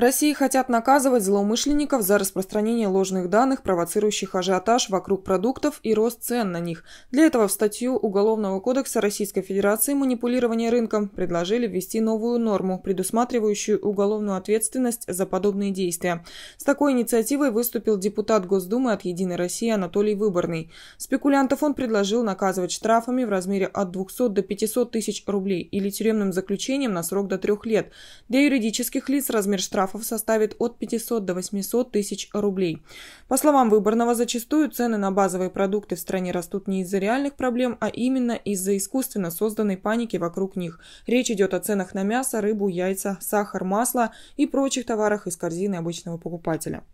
В России хотят наказывать злоумышленников за распространение ложных данных, провоцирующих ажиотаж вокруг продуктов и рост цен на них. Для этого в статью Уголовного кодекса Российской Федерации «Манипулирование рынком» предложили ввести новую норму, предусматривающую уголовную ответственность за подобные действия. С такой инициативой выступил депутат Госдумы от «Единой России» Анатолий Выборный. Спекулянтов он предложил наказывать штрафами в размере от 200 до 500 тысяч рублей или тюремным заключением на срок до трех лет. Для юридических лиц размер штрафа штрафов составит от 500 до 800 тысяч рублей. По словам Выборного, зачастую цены на базовые продукты в стране растут не из-за реальных проблем, а именно из-за искусственно созданной паники вокруг них. Речь идет о ценах на мясо, рыбу, яйца, сахар, масло и прочих товарах из корзины обычного покупателя.